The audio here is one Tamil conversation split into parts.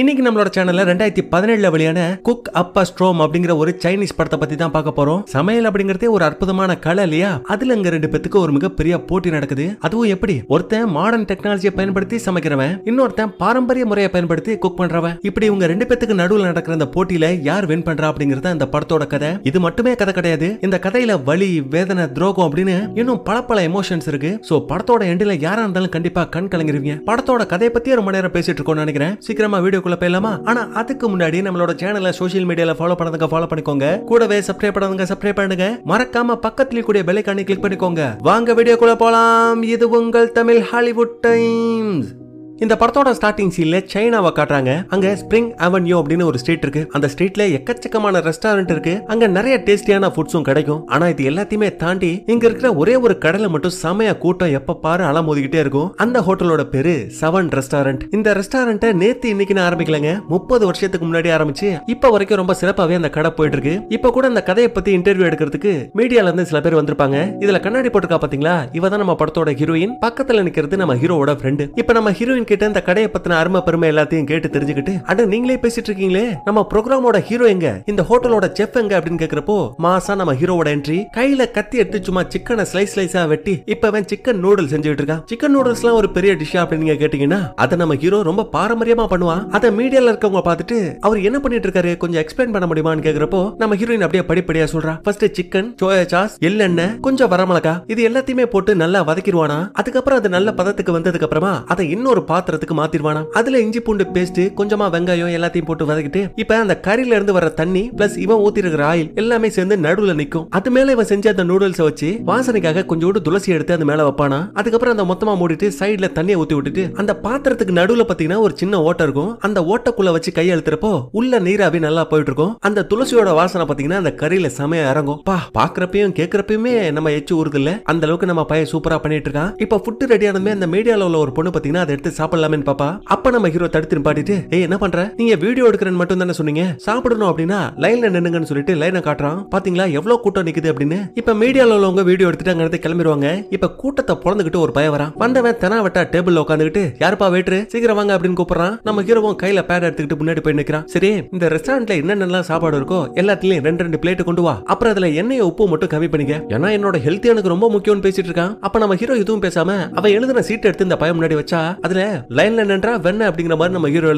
இன்னைக்கு நம்மளோட சேனல்ல ரெண்டாயிரத்தி பதினேழுல வெளியான குக் அப்பா ஸ்ட்ரோம் அப்படிங்கிற ஒரு சைனீஸ் படத்தை பத்தி தான் பார்க்க போறோம் சமையல் அப்படிங்கறதே ஒரு அற்புதமான கலை இல்லையா அதுல இங்க ரெண்டு பேத்துக்கு ஒரு மிகப்பெரிய போட்டி நடக்குது அதுவும் எப்படி ஒருத்தன் மாடர்ன் டெக்னாலஜியை பயன்படுத்தி சமைக்கிறவன் இன்னொருத்தன் பாரம்பரிய முறையை பயன்படுத்தி குக் பண்றவன் இப்படி இவங்க ரெண்டு பேத்துக்கு நடுவில் நடக்கிற அந்த போட்டியில யார் வின் பண்றா அப்படிங்கறத இந்த படத்தோட கதை இது மட்டுமே கதை கிடையாது இந்த கதையில வலி வேதனை துரோகம் அப்படின்னு இன்னும் பல பல எமோஷன்ஸ் இருக்கு சோ படத்தோட எண்டில் யாரா இருந்தாலும் கண்டிப்பா கண் கலங்கிருவீங்க படத்தோட கதையை பத்தி ரொம்ப நேரம் பேசிட்டு இருக்கோம்னு நினைக்கிறேன் சீக்கிரமா வீடியோ வீடியோக்குள்ள போயிடலாமா ஆனா அதுக்கு முன்னாடி நம்மளோட சேனலை சோஷியல் மீடியால ஃபாலோ பண்ணதுங்க ஃபாலோ பண்ணிக்கோங்க கூடவே சப்ஸ்கிரைப் பண்ணதுங்க சப்ஸ்கிரைப் பண்ணுங்க மறக்காம பக்கத்துல கூடிய பெல் ஐக்கானை கிளிக் பண்ணிக்கோங்க வாங்க வீடியோக்குள்ள போலாம் இது உங்கள் தமிழ் ஹாலிவுட் டைம்ஸ் இந்த படத்தோட ஸ்டார்டிங் சீன்ல சைனாவை காட்டுறாங்க அங்க ஸ்பிரிங் அவென்யூ அப்படின்னு ஒரு ஸ்ட்ரீட் இருக்கு அந்த ஸ்ட்ரீட்ல எக்கச்சக்கமான ரெஸ்டாரண்ட் இருக்கு அங்க நிறைய டேஸ்டியான ஃபுட்ஸும் கிடைக்கும் ஆனா இது எல்லாத்தையுமே தாண்டி இங்க இருக்கிற ஒரே ஒரு கடல மட்டும் சமய கூட்டம் எப்ப பாரு அலமோதிக்கிட்டே இருக்கும் அந்த ஹோட்டலோட பேரு செவன் ரெஸ்டாரண்ட் இந்த ரெஸ்டாரண்ட்டை நேத்து இன்னைக்குன்னு ஆரம்பிக்கலங்க முப்பது வருஷத்துக்கு முன்னாடி ஆரம்பிச்சு இப்ப வரைக்கும் ரொம்ப சிறப்பாவே அந்த கடை போயிட்டு இருக்கு இப்ப கூட அந்த கதையை பத்தி இன்டர்வியூ எடுக்கிறதுக்கு மீடியால இருந்து சில பேர் வந்திருப்பாங்க இதுல கண்ணாடி போட்டுக்கா பாத்தீங்களா இவதான் நம்ம படத்தோட ஹீரோயின் பக்கத்துல நிக்கிறது நம்ம ஹீரோவோட ஃப்ரெண்டு இப்ப நம்ம ஹீரோயின் கிட்ட இந்த கடையை பத்தின அருமை பெருமை எல்லாத்தையும் கேட்டு தெரிஞ்சுக்கிட்டு நீங்களே பேசிட்டு இருக்கீங்களே நம்ம ப்ரோக்ராமோட ஹீரோ எங்க இந்த ஹோட்டலோட செஃப் எங்க அப்படின்னு கேக்குறப்போ மாசா நம்ம ஹீரோவோட என்ட்ரி கையில கத்தி எடுத்து சும்மா சிக்கனை ஸ்லைஸ் ஸ்லைஸா வெட்டி இப்பவே சிக்கன் நூடுல் செஞ்சுட்டு இருக்கான் சிக்கன் நூடுல்ஸ் எல்லாம் ஒரு பெரிய டிஷ்ஷா அப்படின்னு கேட்டீங்கன்னா அதை நம்ம ஹீரோ ரொம்ப பாரம்பரியமா பண்ணுவான் அதை மீடியால இருக்கவங்க பார்த்துட்டு அவர் என்ன பண்ணிட்டு இருக்காரு கொஞ்சம் எக்ஸ்பிளைன் பண்ண முடியுமான்னு கேக்குறப்போ நம்ம ஹீரோயின் அப்படியே படிப்படியா சொல்றான் ஃபர்ஸ்ட் சிக்கன் சோயா சாஸ் எள்ளெண்ணெய் கொஞ்சம் வரமிளகா இது எல்லாத்தையுமே போட்டு நல்லா வதக்கிடுவானா அதுக்கப்புறம் அது நல்ல பதத்துக்கு வந்ததுக்கு அப்புறமா அதை இன்னொரு பாத்திரம் பாத்திரத்துக்கு மாத்திடுவானா அதுல இஞ்சி பூண்டு பேஸ்ட் கொஞ்சமா வெங்காயம் எல்லாத்தையும் போட்டு வதக்கிட்டு இப்ப அந்த கறியில இருந்து வர தண்ணி பிளஸ் இவன் ஊத்தி இருக்கிற ஆயில் எல்லாமே சேர்ந்து நடுவுல நிக்கும் அது மேல இவன் செஞ்ச அந்த நூடுல்ஸ் வச்சு வாசனைக்காக கொஞ்சோண்டு துளசி எடுத்து அந்த மேல வைப்பானா அதுக்கப்புறம் அந்த மொத்தமா மூடிட்டு சைடுல தண்ணியை ஊத்தி விட்டுட்டு அந்த பாத்திரத்துக்கு நடுவுல பாத்தீங்கன்னா ஒரு சின்ன ஓட்டை இருக்கும் அந்த ஓட்டக்குள்ள வச்சு கை அழுத்துறப்போ உள்ள நீராவி நல்லா போயிட்டு இருக்கும் அந்த துளசியோட வாசனை பாத்தீங்கன்னா அந்த கறியில செமையா இறங்கும் பா பாக்குறப்பையும் கேக்குறப்பயுமே நம்ம எச்சு ஊருக்குல்ல அந்த அளவுக்கு நம்ம பையன் சூப்பரா பண்ணிட்டு இருக்கான் இப்ப ஃபுட்டு ரெடியானதுமே அந்த மீடியால உள்ள ஒரு பொண்ணு பாத்தீங்கன்னா அதை எடுத்து சாப்பிடலாமே பாப்பா அப்ப நம்ம ஹீரோ தடுத்து நிப்பாட்டிட்டு ஏய் என்ன பண்ற நீங்க வீடியோ எடுக்கிறேன்னு மட்டும் தானே சொன்னீங்க சாப்பிடணும் அப்படின்னா லைன்ல நின்னுங்கன்னு சொல்லிட்டு லைனை காட்டுறான் பாத்தீங்களா எவ்வளவு கூட்டம் நிக்குது அப்படின்னு இப்ப மீடியால உள்ளவங்க வீடியோ எடுத்துட்டு அங்கிருந்து கிளம்பிடுவாங்க இப்ப கூட்டத்தை பிறந்துகிட்டு ஒரு பயம் வரான் வந்தவன் தெனா வெட்டா டேபிள் உட்காந்துக்கிட்டு யாருப்பா வெயிட்ரு சீக்கிரம் வாங்க அப்படின்னு கூப்பிடுறான் நம்ம ஹீரோவும் கையில பேட் எடுத்துக்கிட்டு முன்னாடி போய் நிக்கிறான் சரி இந்த ரெஸ்டாரண்ட்ல என்னென்னலாம் சாப்பாடு இருக்கோ எல்லாத்துலயும் ரெண்டு ரெண்டு பிளேட் கொண்டு வா அப்புறம் அதுல எண்ணெய் உப்பு மட்டும் கம்மி பண்ணிக்க ஏன்னா என்னோட ஹெல்த் எனக்கு ரொம்ப முக்கியம்னு பேசிட்டு இருக்கான் அப்ப நம்ம ஹீரோ எதுவும் பேசாம அவன் எழுதுன சீட் எடுத்து இந்த பயம் முன்னாடி வச்சா அதுல லைன்ல நின்றா வெண்ண அப்படிங்கிற மாதிரி நம்ம ஹீரோ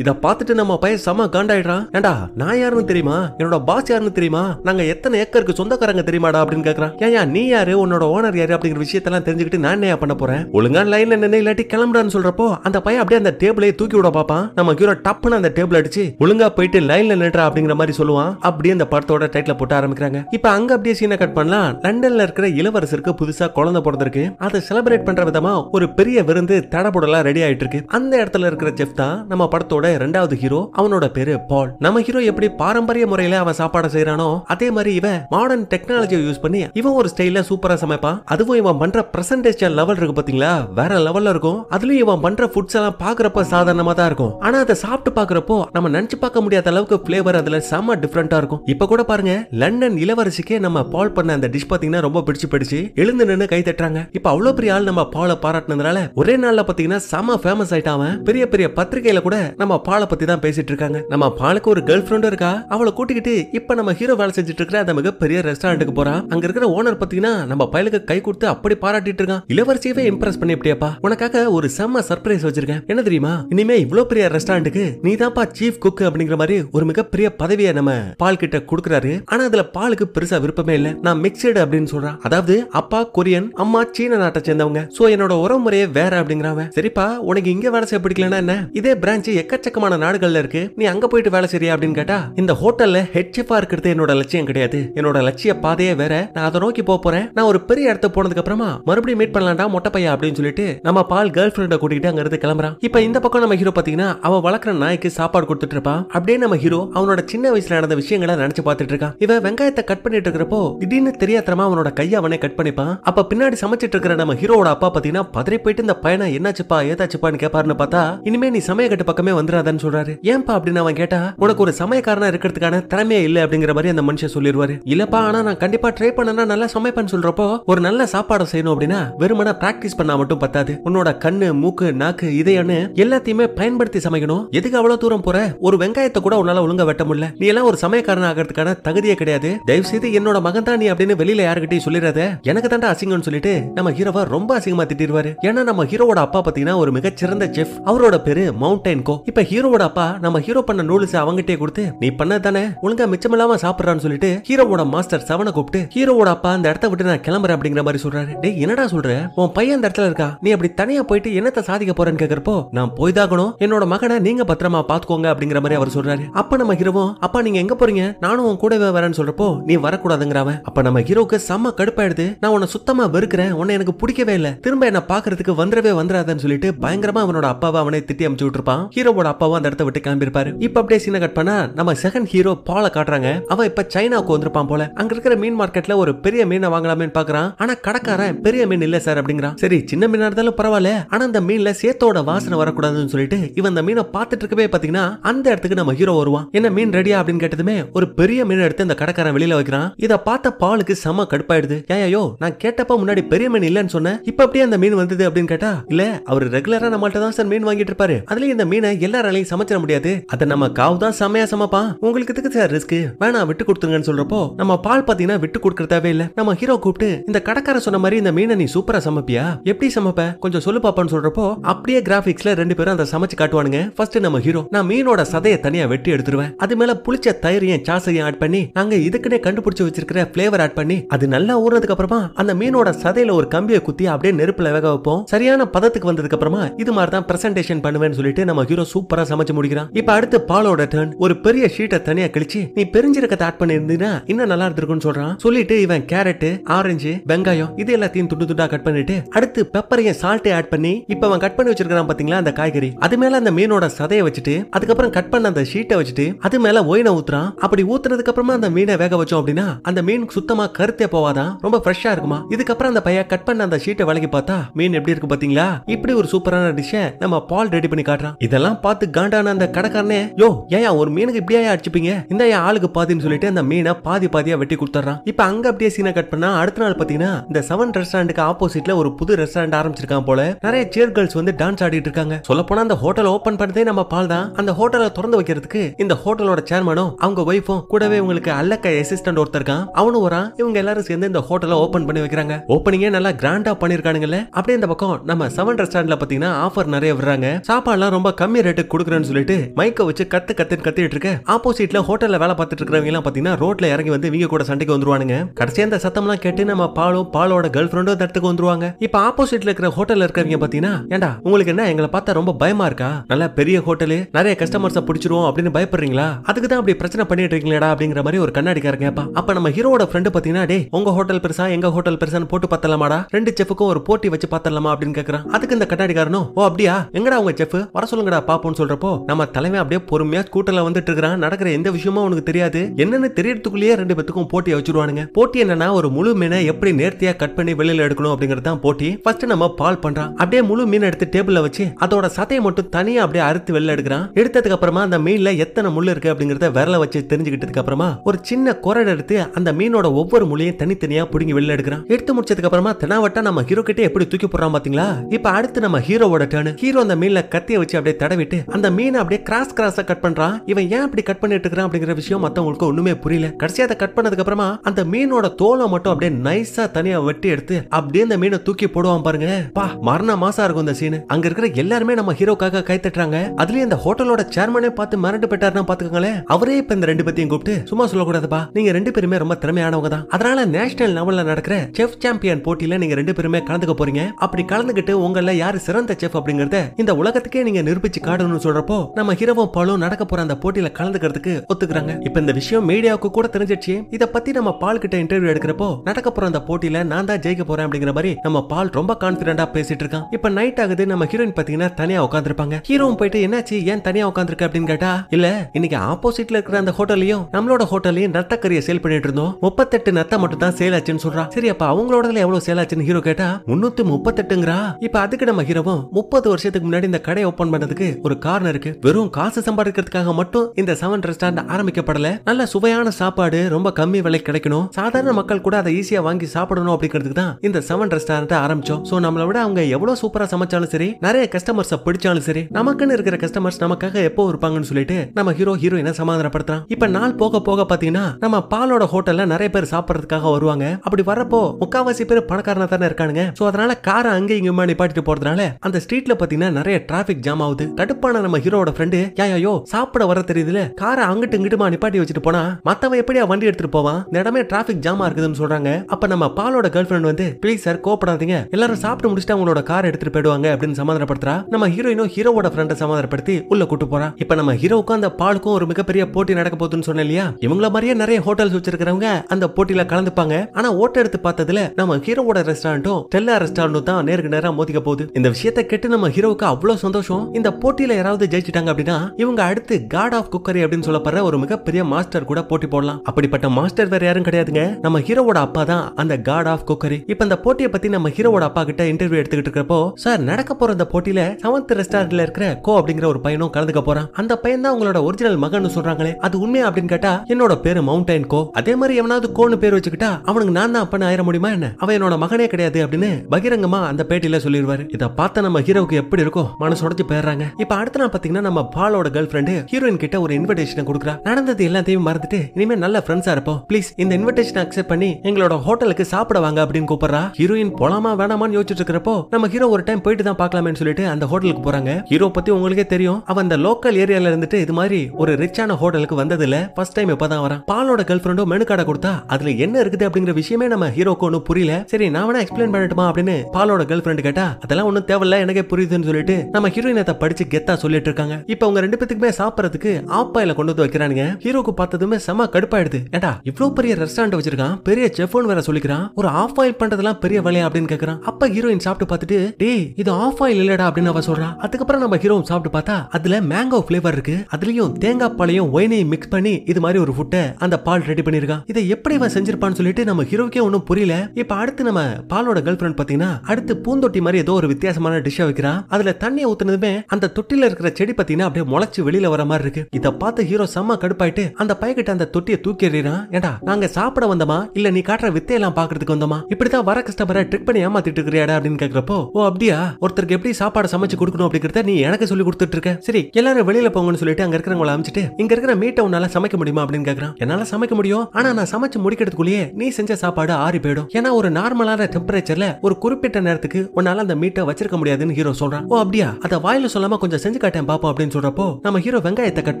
இதை பார்த்துட்டு நம்ம பையன் செம காண்டாயிடுறான் ஏண்டா நான் யாருன்னு தெரியுமா என்னோட பாஸ் யாருன்னு தெரியுமா நாங்க எத்தனை ஏக்கருக்கு சொந்தக்காரங்க தெரியுமாடா அப்படின்னு நீ யாரு உன்னோட ஓனர் யாரு அப்படிங்கிற விஷயத்தெல்லாம் தெரிஞ்சுக்கிட்டு நான் என்ன பண்ண போறேன் ஒழுங்கா லைன்ல இல்லாட்டி சொல்றப்போ அந்த பையன் அப்படியே அந்த டேபிளையே தூக்கி விட பாப்பான் நம்ம ஹீரோ அந்த டேபிள் அடிச்சு ஒழுங்கா போயிட்டு லைன்ல நின்றா அப்படிங்கிற மாதிரி சொல்லுவான் அப்படியே அந்த படத்தோட டைட்டில் போட்டு ஆரம்பிக்கிறாங்க இப்போ அங்க அப்படியே சீனை கட் பண்ணலாம் லண்டன்ல இருக்கிற இளவரசருக்கு புதுசா குழந்தை பிறந்திருக்கு அதை செலிபிரேட் பண்ற விதமா ஒரு பெரிய விருந்து தடபுடலா ரெடி ரெடி ஆயிட்டு இருக்கு அந்த இடத்துல இருக்கிற செஃப் தான் நம்ம படத்தோட ரெண்டாவது ஹீரோ அவனோட பேரு பால் நம்ம ஹீரோ எப்படி பாரம்பரிய முறையில அவன் சாப்பாடு செய்யறானோ அதே மாதிரி இவன் மாடர்ன் டெக்னாலஜியை யூஸ் பண்ணி இவன் ஒரு ஸ்டைல சூப்பரா சமைப்பான் அதுவும் இவன் பண்ற பிரசன்டேஷன் லெவல் இருக்கு பாத்தீங்களா வேற லெவல்ல இருக்கும் அதுலயும் இவன் பண்ற ஃபுட்ஸ் எல்லாம் பாக்குறப்ப சாதாரணமா தான் இருக்கும் ஆனா அதை சாப்பிட்டு பாக்குறப்போ நம்ம நினைச்சு பார்க்க முடியாத அளவுக்கு பிளேவர் அதுல செம டிஃப்ரெண்டா இருக்கும் இப்ப கூட பாருங்க லண்டன் இளவரசிக்கே நம்ம பால் பண்ண அந்த டிஷ் பாத்தீங்கன்னா ரொம்ப பிடிச்சு பிடிச்சு எழுந்து நின்று கை தட்டுறாங்க இப்ப அவ்வளவு பெரிய ஆள் நம்ம பாலை பாராட்டினதுனால ஒரே நாள்ல பாத்தீங்கன்னா செம செம ஃபேமஸ் ஆயிட்டான் பெரிய பெரிய பத்திரிகையில கூட நம்ம பாலை பத்தி தான் பேசிட்டு இருக்காங்க நம்ம பாலுக்கு ஒரு கேர்ள் ஃப்ரெண்டும் இருக்கா அவளை கூட்டிக்கிட்டு இப்ப நம்ம ஹீரோ வேலை செஞ்சுட்டு இருக்கிற அந்த மிகப்பெரிய ரெஸ்டாரண்ட்டுக்கு போறான் அங்க இருக்கிற ஓனர் பாத்தீங்கன்னா நம்ம பயலுக்கு கை கொடுத்து அப்படி பாராட்டிட்டு இருக்கான் இளவரசியவே இம்ப்ரெஸ் பண்ணிவிட்டியாப்பா உனக்காக ஒரு செம்ம சர்ப்ரைஸ் வச்சிருக்கேன் என்ன தெரியுமா இனிமே இவ்வளவு பெரிய ரெஸ்டாரண்ட்டுக்கு நீ தான்ப்பா சீஃப் குக் அப்படிங்கிற மாதிரி ஒரு மிகப்பெரிய பதவியை நம்ம பால் கிட்ட கொடுக்குறாரு ஆனா அதுல பாலுக்கு பெருசா விருப்பமே இல்ல நான் மிக்சடு அப்படின்னு சொல்றான் அதாவது அப்பா கொரியன் அம்மா சீன நாட்டை சேர்ந்தவங்க சோ என்னோட உறவு முறையே வேற அப்படிங்கிறவன் சரிப்பா உனக்கு இங்க வேலை செய்ய பிடிக்கலன்னா என்ன இதே பிரான்ச் எக்கச்சக்கமான நாடுகள்ல இருக்கு நீ அங்க போயிட்டு வேலை செய்யா அப்படின்னு கேட்டா இந்த ஹோட்டல்ல ஹெட் இருக்கிறது என்னோட லட்சியம் கிடையாது என்னோட லட்சிய பாதையே வேற நான் அதை நோக்கி போறேன் நான் ஒரு பெரிய இடத்த போனதுக்கு அப்புறமா மறுபடியும் மீட் பண்ணலாம்டா மொட்டை பையா அப்படின்னு சொல்லிட்டு நம்ம பால் கேர்ள் ஃபிரெண்ட கூட்டிட்டு அங்க இருந்து கிளம்புறான் இப்ப இந்த பக்கம் நம்ம ஹீரோ பாத்தீங்கன்னா அவன் வளர்க்குற நாய்க்கு சாப்பாடு கொடுத்துட்டு இருப்பான் அப்படியே நம்ம ஹீரோ அவனோட சின்ன வயசுல நடந்த விஷயங்களை நினைச்சு பார்த்துட்டு இருக்கான் இவன் வெங்காயத்தை கட் பண்ணிட்டு இருக்கிறப்போ திடீர்னு தெரியாதரமா அவனோட கையை அவனே கட் பண்ணிப்பான் அப்ப பின்னாடி சமைச்சிட்டு இருக்கிற நம்ம ஹீரோட அப்பா பாத்தீங்கன்னா பதறி போயிட்டு இந்த பையனை என்னாச்சுப்பா ஏதாச்சும் ஆச்சுப்பான்னு கேட்பாருன்னு பார்த்தா இனிமே நீ சமயக்கட்டு பக்கமே வந்துடாதான்னு சொல்றாரு ஏன்பா அப்படின்னு அவன் கேட்டா உனக்கு ஒரு சமயக்காரனா இருக்கிறதுக்கான திறமையே இல்லை அப்படிங்கிற மாதிரி அந்த மனுஷன் சொல்லிடுவாரு இல்லப்பா ஆனா நான் கண்டிப்பா ட்ரை பண்ணனா நல்லா சமைப்பேன்னு சொல்றப்போ ஒரு நல்ல சாப்பாடை செய்யணும் அப்படின்னா வெறுமனா பிராக்டிஸ் பண்ணா மட்டும் பத்தாது உன்னோட கண்ணு மூக்கு நாக்கு இதயன்னு எல்லாத்தையுமே பயன்படுத்தி சமைக்கணும் எதுக்கு அவ்வளவு தூரம் போற ஒரு வெங்காயத்தை கூட உன்னால ஒழுங்க வெட்ட முடியல நீ எல்லாம் ஒரு சமயக்காரன் ஆகிறதுக்கான தகுதியே கிடையாது தயவு செய்து என்னோட மகன் தான் நீ அப்படின்னு வெளியில யாருக்கிட்டையும் சொல்லிடாத எனக்கு தாண்டா அசிங்கம்னு சொல்லிட்டு நம்ம ஹீரோவா ரொம்ப அசிங்கமா திட்டிடுவாரு ஏன்னா நம்ம ஹீரோவோட அப்பா பாத்தீங்கன்னா ஒரு மிகச்சிறந்த செஃப் அவரோட பேரு மவுண்டைன் கோ இப்ப ஹீரோவோட அப்பா நம்ம ஹீரோ பண்ண நூடுல்ஸ் அவங்ககிட்டே கொடுத்து நீ பண்ண தானே ஒழுங்கா மிச்சமில்லாம சாப்பிடுறான்னு சொல்லிட்டு ஹீரோவோட மாஸ்டர் செவனை கூப்பிட்டு ஹீரோவோட அப்பா அந்த இடத்த விட்டு நான் கிளம்புறேன் அப்படிங்கிற மாதிரி சொல்றாரு டே என்னடா சொல்ற உன் பையன் அந்த இடத்துல இருக்கா நீ அப்படி தனியா போயிட்டு என்னத்த சாதிக்க போறேன்னு கேக்குறப்போ நான் போய் தாகணும் என்னோட மகனை நீங்க பத்திரமா பாத்துக்கோங்க அப்படிங்கிற மாதிரி அவர் சொல்றாரு அப்ப நம்ம ஹீரோவும் அப்பா நீங்க எங்க போறீங்க நானும் உன் கூடவே வரேன்னு சொல்றப்போ நீ வரக்கூடாதுங்கிறவன் அப்ப நம்ம ஹீரோக்கு செம்ம கடுப்பாயிடுது நான் உன்னை சுத்தமா வெறுக்கிறேன் உன்னை எனக்கு பிடிக்கவே இல்ல திரும்ப என்ன பாக்குறதுக்கு வந்துடவே வந்துடாதன்னு சொல்லிட்டு பயங்கரமா அவனோட அப்பாவை அவனே திட்டி அமைச்சு விட்டுருப்பான் ஹீரோவோட அப்பாவும் அந்த இடத்த விட்டு கிளம்பிருப்பாரு இப்ப அப்படியே சீன கட் பண்ணா நம்ம செகண்ட் ஹீரோ பால காட்டுறாங்க அவன் இப்ப சைனாவுக்கு வந்திருப்பான் போல அங்க இருக்கிற மீன் மார்க்கெட்ல ஒரு பெரிய மீனை வாங்கலாமே பாக்குறான் ஆனா கடைக்காரன் பெரிய மீன் இல்ல சார் அப்படிங்கிறான் சரி சின்ன மீனா இருந்தாலும் பரவாயில்ல ஆனா அந்த மீன்ல சேத்தோட வாசனை வரக்கூடாதுன்னு சொல்லிட்டு இவன் அந்த மீனை பார்த்துட்டு இருக்கவே பாத்தீங்கன்னா அந்த இடத்துக்கு நம்ம ஹீரோ வருவான் என்ன மீன் ரெடியா அப்படின்னு கேட்டதுமே ஒரு பெரிய மீன் எடுத்து அந்த கடைக்காரன் வெளியில வைக்கிறான் இதை பார்த்த பாலுக்கு செம கடுப்பாயிடுது ஏயோ நான் கேட்டப்ப முன்னாடி பெரிய மீன் இல்லன்னு சொன்னேன் இப்ப அப்படியே அந்த மீன் வந்தது அப்படின்னு கேட்டா இல்ல அவர் ரெகுலர் ரெகுலரா நம்மள்ட்ட தான் சார் மீன் வாங்கிட்டு இருப்பாரு அதுல இந்த மீனை எல்லாராலையும் சமைச்சிட முடியாது அதை நம்ம காவ் தான் செமையா சமைப்பா உங்களுக்கு எதுக்கு சார் ரிஸ்க் வேணா விட்டு கொடுத்துருங்கன்னு சொல்றப்போ நம்ம பால் பாத்தீங்கன்னா விட்டு கொடுக்கறதாவே இல்ல நம்ம ஹீரோ கூப்பிட்டு இந்த கடைக்கார சொன்ன மாதிரி இந்த மீனை நீ சூப்பரா சமைப்பியா எப்படி சமைப்ப கொஞ்சம் சொல்லு பாப்பான்னு சொல்றப்போ அப்படியே கிராபிக்ஸ்ல ரெண்டு பேரும் அதை சமைச்சு காட்டுவானுங்க ஃபர்ஸ்ட் நம்ம ஹீரோ நான் மீனோட சதையை தனியா வெட்டி எடுத்துருவேன் அது மேல புளிச்ச தயிரையும் சாசையும் ஆட் பண்ணி நாங்க இதுக்குனே கண்டுபிடிச்சு வச்சிருக்கிற பிளேவர் ஆட் பண்ணி அது நல்லா ஊறினதுக்கு அப்புறமா அந்த மீனோட சதையில ஒரு கம்பியை குத்தி அப்படியே நெருப்புல வேக வைப்போம் சரியான பதத்துக்கு வந்ததுக்கு அப்புறமா இது மாதிரி தான் பிரசன்டேஷன் பண்ணுவேன்னு சொல்லிட்டு நம்ம ஹீரோ சூப்பரா சமைச்சு முடிக்கிறான் இப்ப அடுத்து பாலோட டர்ன் ஒரு பெரிய ஷீட்டை தனியா கிழிச்சு நீ பெருஞ்சிருக்கத்தை ஆட் பண்ணிருந்தீங்கன்னா இன்னும் நல்லா இருந்திருக்கும்னு சொல்றான் சொல்லிட்டு இவன் கேரட் ஆரஞ்சு வெங்காயம் இது எல்லாத்தையும் துண்டு துண்டா கட் பண்ணிட்டு அடுத்து பெப்பரையும் சால்ட்டை ஆட் பண்ணி இப்ப அவன் கட் பண்ணி வச்சிருக்கான் பாத்தீங்களா அந்த காய்கறி அது மேல அந்த மீனோட சதையை வச்சுட்டு அதுக்கப்புறம் கட் பண்ண அந்த ஷீட்டை வச்சுட்டு அது மேல ஒயின ஊத்துறான் அப்படி ஊத்துறதுக்கு அப்புறமா அந்த மீனை வேக வச்சோம் அப்படின்னா அந்த மீன் சுத்தமா கருத்தே போவாதான் ரொம்ப ஃப்ரெஷ்ஷா இருக்குமா இதுக்கப்புறம் அந்த பையன் கட் பண்ண அந்த ஷீட்டை விலகி பார்த்தா மீன் எப்படி இருக்கு பாத்தீங்களா இப்படி ஒரு சூப்பர் சூப்பரான டிஷ்ஷை நம்ம பால் ரெடி பண்ணி காட்டுறான் இதெல்லாம் பார்த்து காண்டான அந்த கடைக்காரனே யோ ஏன் ஒரு மீனுக்கு இப்படியா அடிச்சுப்பீங்க இந்த ஏன் ஆளுக்கு பாதின்னு சொல்லிட்டு அந்த மீனை பாதி பாதியா வெட்டி கொடுத்துறான் இப்ப அங்க அப்படியே சீனை கட் பண்ணா அடுத்த நாள் பாத்தீங்கன்னா இந்த செவன் ரெஸ்டாரண்ட்டுக்கு ஆப்போசிட்ல ஒரு புது ரெஸ்டாரண்ட் ஆரம்பிச்சிருக்கான் போல நிறைய சேர் கேர்ள்ஸ் வந்து டான்ஸ் ஆடிட்டு இருக்காங்க சொல்ல போனா அந்த ஹோட்டல் ஓபன் பண்ணதே நம்ம பால் தான் அந்த ஹோட்டலை திறந்து வைக்கிறதுக்கு இந்த ஹோட்டலோட சேர்மனும் அவங்க ஒய்ஃபும் கூடவே உங்களுக்கு அல்லக்க அசிஸ்டன்ட் ஒருத்தருக்கான் அவனும் வரான் இவங்க எல்லாரும் சேர்ந்து இந்த ஹோட்டலை ஓபன் பண்ணி வைக்கிறாங்க ஓப்பனிங்கே நல்லா கிராண்டா பண்ணிருக்கானுங்கல்ல அப்படியே இந்த பக்கம் நம்ம செவன் ரெஸ்டாரண்ட்ல பாத்தீங்கன்னா பார்த்தீங்கன்னா ஆஃபர் நிறைய விடுறாங்க சாப்பாடுலாம் ரொம்ப கம்மி ரேட்டுக்கு கொடுக்குறேன்னு சொல்லிட்டு மைக்க வச்சு கத்து கத்துன்னு கத்திட்டு இருக்க ஆப்போசிட்ல ஹோட்டல்ல வேலை பார்த்துட்டு இருக்கிறவங்க எல்லாம் பார்த்தீங்கன்னா ரோட்ல இறங்கி வந்து இவங்க கூட சண்டைக்கு வந்துருவானுங்க கடைசியா அந்த எல்லாம் கேட்டு நம்ம பாலும் பாலோட கேர்ள் ஃப்ரெண்டும் அந்த வந்துருவாங்க இப்ப ஆப்போசிட்ல இருக்கிற ஹோட்டல்ல இருக்கிறவங்க பார்த்தீங்கன்னா ஏண்டா உங்களுக்கு என்ன எங்களை பார்த்தா ரொம்ப பயமா இருக்கா நல்லா பெரிய ஹோட்டலு நிறைய கஸ்டமர்ஸை பிடிச்சிருவோம் அப்படின்னு பயப்படுறீங்களா அதுக்கு தான் அப்படி பிரச்சனை பண்ணிட்டு இருக்கீங்களா அப்படிங்கிற மாதிரி ஒரு கண்ணாடிக்காரங்க கேப்பா அப்ப நம்ம ஹீரோட ஃப்ரெண்டு பாத்தீங்கன்னா டே உங்க ஹோட்டல் பெருசா எங்க ஹோட்டல் பெருசான்னு போட்டு பார்த்தலாமாடா ரெண்டு செஃபுக்கும் ஒரு போட்டி வச்சு பார்த்தலாமா அப்படின்னு கேக்குறான் அதுக்கு இந்த கண்ணாடிக்காரன் வரணும் ஓ அப்படியா எங்கடா உங்க செஃப் வர சொல்லுங்கடா பாப்போம் சொல்றப்போ நம்ம தலைவன் அப்படியே பொறுமையா ஸ்கூட்டர்ல வந்துட்டு இருக்கிறான் நடக்கிற எந்த விஷயமும் உனக்கு தெரியாது என்னன்னு தெரியறதுக்குள்ளேயே ரெண்டு பேத்துக்கும் போட்டி வச்சிருவானுங்க போட்டி என்னன்னா ஒரு முழு மீனை எப்படி நேர்த்தியா கட் பண்ணி வெளியில எடுக்கணும் அப்படிங்கறது தான் போட்டி ஃபர்ஸ்ட் நம்ம பால் பண்றான் அப்படியே முழு மீன் எடுத்து டேபிள்ல வச்சு அதோட சதையை மட்டும் தனியா அப்படியே அறுத்து வெளில எடுக்கிறான் எடுத்ததுக்கு அப்புறமா அந்த மீன்ல எத்தனை முள் இருக்கு அப்படிங்கறத விரல வச்சு தெரிஞ்சுக்கிட்டதுக்கு அப்புறமா ஒரு சின்ன குரடு எடுத்து அந்த மீனோட ஒவ்வொரு முள்ளையும் தனித்தனியா புடுங்கி வெளில எடுக்கிறான் எடுத்து முடிச்சதுக்கு அப்புறமா தெனாவட்டா நம்ம ஹீரோ கிட்ட எப்படி தூக்கி போடுறான் பாத்தீங்களா இப்ப அடுத்து நம்ம ஹீரோ ஹீரோவோட டேர்னு ஹீரோ அந்த மீன்ல கத்திய வச்சு அப்படியே தடவிட்டு அந்த மீன் அப்படியே கிராஸ் கிராஸா கட் பண்றான் இவன் ஏன் அப்படி கட் பண்ணிட்டு இருக்கான் அப்படிங்கிற விஷயம் மத்தவங்களுக்கு ஒண்ணுமே புரியல கடைசியா அதை கட் பண்ணதுக்கு அப்புறமா அந்த மீனோட தோலை மட்டும் அப்படியே நைஸா தனியா வெட்டி எடுத்து அப்படியே அந்த மீனை தூக்கி போடுவான் பாருங்க பா மரண மாசா இருக்கும் இந்த சீன் அங்க இருக்கிற எல்லாருமே நம்ம ஹீரோக்காக கை தட்டுறாங்க அதுலயும் இந்த ஹோட்டலோட சேர்மனே பார்த்து மிரண்டு போயிட்டாருன்னா பாத்துக்கோங்களேன் அவரே இப்ப இந்த ரெண்டு பேத்தையும் கூப்பிட்டு சும்மா சொல்லக்கூடாதுப்பா நீங்க ரெண்டு பேருமே ரொம்ப திறமையானவங்க தான் அதனால நேஷனல் லெவல்ல நடக்கிற செஃப் சாம்பியன் போட்டியில நீங்க ரெண்டு பேருமே கலந்துக்க போறீங்க அப்படி கலந்துகிட்டு உங்கள யாரு சிறந்த அந்த செஃப் அப்படிங்கறத இந்த உலகத்துக்கே நீங்க நிரூபிச்சு காட்டணும்னு சொல்றப்போ நம்ம ஹீரோவும் பாலும் நடக்க போற அந்த போட்டியில கலந்துக்கிறதுக்கு ஒத்துக்கிறாங்க இப்ப இந்த விஷயம் மீடியாவுக்கு கூட தெரிஞ்சிச்சு இத பத்தி நம்ம பால் கிட்ட இன்டர்வியூ எடுக்கிறப்போ நடக்க போற அந்த போட்டியில நான் தான் ஜெயிக்க போறேன் அப்படிங்கிற மாதிரி நம்ம பால் ரொம்ப கான்பிடண்டா பேசிட்டு இருக்கான் இப்ப நைட் ஆகுது நம்ம ஹீரோயின் பாத்தீங்கன்னா தனியா உட்காந்துருப்பாங்க ஹீரோவும் போயிட்டு என்னாச்சு ஏன் தனியா உட்காந்துருக்க அப்படின்னு கேட்டா இல்ல இன்னைக்கு ஆப்போசிட்ல இருக்கிற அந்த ஹோட்டலையும் நம்மளோட ஹோட்டலையும் நத்தக்கறியை சேல் பண்ணிட்டு இருந்தோம் முப்பத்தெட்டு நத்த மட்டும் தான் சேல் ஆச்சுன்னு சொல்றான் சரி அப்ப அவங்களோட எவ்வளவு சேல் ஆச்சுன்னு ஹீரோ கேட்டா முன்னூத்தி முப்பத்தெட்டுங்கிறா இப்ப அதுக்கு நம்ம ஹீரோவும் முப்பது வருஷத்துக்கு முன்னாடி இந்த கடை ஓபன் பண்ணதுக்கு ஒரு காரணம் இருக்கு வெறும் காசு சம்பாதிக்கிறதுக்காக மட்டும் இந்த செவன் ரெஸ்டாரண்ட் ஆரம்பிக்கப்படல நல்ல சுவையான சாப்பாடு ரொம்ப கம்மி விலை கிடைக்கணும் சாதாரண மக்கள் கூட அதை ஈஸியா வாங்கி சாப்பிடணும் அப்படிங்கிறதுக்கு தான் இந்த செவன் ரெஸ்டாரண்ட் ஆரம்பிச்சோம் சோ நம்மளை விட அவங்க எவ்வளவு சூப்பரா சமைச்சாலும் சரி நிறைய கஸ்டமர்ஸ் பிடிச்சாலும் சரி நமக்குன்னு இருக்கிற கஸ்டமர்ஸ் நமக்காக எப்போ இருப்பாங்கன்னு சொல்லிட்டு நம்ம ஹீரோ ஹீரோயின சமாதானப்படுத்துறான் இப்ப நாள் போக போக பாத்தீங்கன்னா நம்ம பாலோட ஹோட்டல்ல நிறைய பேர் சாப்பிடறதுக்காக வருவாங்க அப்படி வரப்போ முக்காவாசி பேர் பணக்காரனா தானே இருக்கானுங்க சோ அதனால காரை அங்கே இங்குமா நிப்பாட்டிட்டு போறதுனால அந்த ஸ்ட்ரீட்ல பாத்தீங்கன்னா நிறைய டிராபிக் ஜாம் ஆகுது கடுப்பான நம்ம ஹீரோட ஃப்ரெண்டு யாயோ சாப்பிட வர தெரியுதுல காரை அங்கிட்டு இங்கிட்டுமா நிப்பாட்டி வச்சுட்டு போனா மத்தவன் எப்படியா வண்டி எடுத்துட்டு போவான் இந்த இடமே டிராபிக் ஜாமா இருக்குதுன்னு சொல்றாங்க அப்ப நம்ம பாலோட கேர்ள் ஃபிரெண்ட் வந்து ப்ளீஸ் சார் கோப்படாதீங்க எல்லாரும் சாப்பிட்டு முடிச்சுட்டு அவங்களோட கார் எடுத்துட்டு போயிடுவாங்க அப்படின்னு சமாதானப்படுத்துறா நம்ம ஹீரோயினும் ஹீரோட ஃப்ரெண்டை சமாதானப்படுத்தி உள்ள கூட்டு போறா இப்ப நம்ம ஹீரோவுக்கும் அந்த பாலுக்கும் ஒரு மிகப்பெரிய போட்டி நடக்க போகுதுன்னு சொன்னேன் இல்லையா இவங்கள மாதிரியே நிறைய ஹோட்டல்ஸ் வச்சிருக்கிறவங்க அந்த போட்டியில கலந்துப்பாங்க ஆனா ஓட்ட எடுத்து பார்த்ததுல நம்ம ஹீரோவோட ரெஸ்டாரண்ட்டும் டெல்லா ரெஸ்டாரண்ட்டும் தான் நேருக்கு நேரம் மோதிக்க போகுது இந்த விஷயத்த விஷயத்தை நம்ம ஹீரோவுக்கு சந்தோஷம் இந்த போட்டியில யாராவது ஜெயிச்சிட்டாங்க அப்படின்னா இவங்க அடுத்து காட் ஆஃப் குக்கரி அப்படின்னு சொல்லப்படுற ஒரு மிகப்பெரிய மாஸ்டர் கூட போட்டி போடலாம் அப்படிப்பட்ட மாஸ்டர் வேற யாரும் கிடையாதுங்க நம்ம ஹீரோவோட அப்பா தான் அந்த காட் ஆஃப் குக்கரி இப்ப இந்த போட்டியை பத்தி நம்ம ஹீரோவோட அப்பா கிட்ட இன்டர்வியூ எடுத்துக்கிட்டு இருக்கிறப்போ சார் நடக்க போற இந்த போட்டியில செவன்த் ரெஸ்டாரண்ட்ல இருக்கிற கோ அப்படிங்கிற ஒரு பையனும் கலந்துக்க போறான் அந்த பையன் தான் உங்களோட ஒரிஜினல் மகன் சொல்றாங்களே அது உண்மையா அப்படின்னு கேட்டா என்னோட பேரு மவுண்டைன் கோ அதே மாதிரி எவனாவது கோன்னு பேர் வச்சுக்கிட்டா அவனுக்கு நான் தான் அப்பன்னு முடியுமா என்ன அவன் என்னோட மகனே கிடையாது அப்படின்னு பகிரங்கமா அந்த பேட்டியில சொல்லிடுவாரு இதை பார்த்த பார்த்தா நம்ம ஹீரோவுக்கு எப்படி இருக்கோ மனசுடத்தி போயிடுறாங்க இப்ப அடுத்த நாள் பாத்தீங்கன்னா நம்ம பாலோட கேர்ள் ஃப்ரெண்டு ஹீரோயின் கிட்ட ஒரு இன்விடேஷன் கொடுக்குறா நடந்தது எல்லாத்தையும் மறந்துட்டு இனிமே நல்ல ஃப்ரெண்ட்ஸா இருப்போம் ப்ளீஸ் இந்த இன்விடேஷன் அக்செப்ட் பண்ணி எங்களோட ஹோட்டலுக்கு சாப்பிட வாங்க அப்படின்னு கூப்பிடுறா ஹீரோயின் போலாமா வேணாமான்னு யோசிச்சுட்டு இருக்கிறப்போ நம்ம ஹீரோ ஒரு டைம் போயிட்டு தான் பார்க்கலாமே சொல்லிட்டு அந்த ஹோட்டலுக்கு போறாங்க ஹீரோ பத்தி உங்களுக்கே தெரியும் அவன் அந்த லோக்கல் ஏரியால இருந்துட்டு இது மாதிரி ஒரு ரிச்சான ஹோட்டலுக்கு வந்தது இல்ல ஃபர்ஸ்ட் டைம் இப்பதான் வரான் பாலோட கேர்ள் ஃப்ரெண்டும் மெனு கார்டை கொடுத்தா அதுல என்ன இருக்குது அப்படிங்கிற விஷயமே நம்ம ஹீரோக்கு ஒன்னும் புரியல சரி நான் வேணா எக்ஸ்பிளைன் பண்ணட்டுமா அப்படின்னு பாலோட கேர்ள் ஃப்ரெண்டு கேட்டா அதெல்லாம் ஒன்னும் தேவை இல்ல எனக்கே புரியுதுன்னு சொல்லிட்டு நம்ம ஹீரோயின் அதை படிச்சு கெத்தா சொல்லிட்டு இருக்காங்க இப்ப அவங்க ரெண்டு பேத்துக்குமே சாப்பிடறதுக்கு ஆப்பாயில கொண்டு வந்து வைக்கிறானுங்க ஹீரோக்கு பார்த்ததுமே செம கடுப்பாயிடுது ஏடா இவ்வளவு பெரிய ரெஸ்டாரண்ட் வச்சிருக்கான் பெரிய செஃபோன் வேற சொல்லிக்கிறான் ஒரு ஆஃப் ஆயில் பண்றதெல்லாம் பெரிய வேலையா அப்படின்னு கேக்குறான் அப்ப ஹீரோயின் சாப்பிட்டு பார்த்துட்டு டேய் இது ஆஃப் ஆயில் இல்லடா அப்படின்னு அவ சொல்றா அதுக்கப்புறம் நம்ம ஹீரோ சாப்பிட்டு பார்த்தா அதுல மேங்கோ பிளேவர் இருக்கு அதுலயும் தேங்காய் பாலையும் ஒயினையும் மிக்ஸ் பண்ணி இது மாதிரி ஒரு ஃபுட்டை அந்த பால் ரெடி பண்ணிருக்கான் இதை எப்படி இவன் செஞ்சிருப்பான்னு சொல்லிட்டு நம்ம ஹீரோக்கே ஒன்றும் புரியல இப்போ அடுத்து நம்ம பாலோட கேர்ள் ஃபிரெண்ட் பாத்தீங்கன்னா அடுத்து பூந்தொட்டி மாதிரி ஏதோ ஒரு வித்தியாசமான அழகான டிஷ்ஷை வைக்கிறா அதுல தண்ணியை ஊத்துனதுமே அந்த தொட்டில இருக்கிற செடி பாத்தீங்கன்னா அப்படியே முளைச்சு வெளியில வர மாதிரி இருக்கு இத பார்த்து ஹீரோ செம்ம கடுப்பாயிட்டு அந்த பையகிட்ட அந்த தொட்டியை தூக்கி எறிறான் ஏண்டா நாங்க சாப்பிட வந்தோமா இல்ல நீ காட்டுற வித்தையெல்லாம் பாக்குறதுக்கு வந்தோமா இப்படிதான் வர கஸ்டமரை ட்ரிக் பண்ணி ஏமாத்திட்டு இருக்கிறியாடா அப்படின்னு கேக்குறப்போ ஓ அப்படியா ஒருத்தருக்கு எப்படி சாப்பாடு சமைச்சு கொடுக்கணும் அப்படிங்கறத நீ எனக்கு சொல்லி கொடுத்துட்டு இருக்க சரி எல்லாரும் வெளியில போங்கன்னு சொல்லிட்டு அங்க இருக்கிறவங்களை அமைச்சிட்டு இங்க இருக்கிற மீட்டை உன்னால சமைக்க முடியுமா அப்படின்னு கேக்குறான் என்னால சமைக்க முடியும் ஆனா நான் சமைச்சு முடிக்கிறதுக்குள்ளேயே நீ செஞ்ச சாப்பாடு ஆறி போயிடும் ஏன்னா ஒரு நார்மலான டெம்பரேச்சர்ல ஒரு குறிப்பிட்ட நேரத்துக்கு உன்னால அந்த மீட்டை வச்சிருக்க முடியும் முடியாதுன்னு ஹீரோ சொல்றான் ஓ அப்படியா அதை வாயில சொல்லாம கொஞ்சம் செஞ்சு காட்டேன் பாப்பா அப்படின்னு சொல்றப்போ நம்ம ஹீரோ வெங்காயத்தை கட்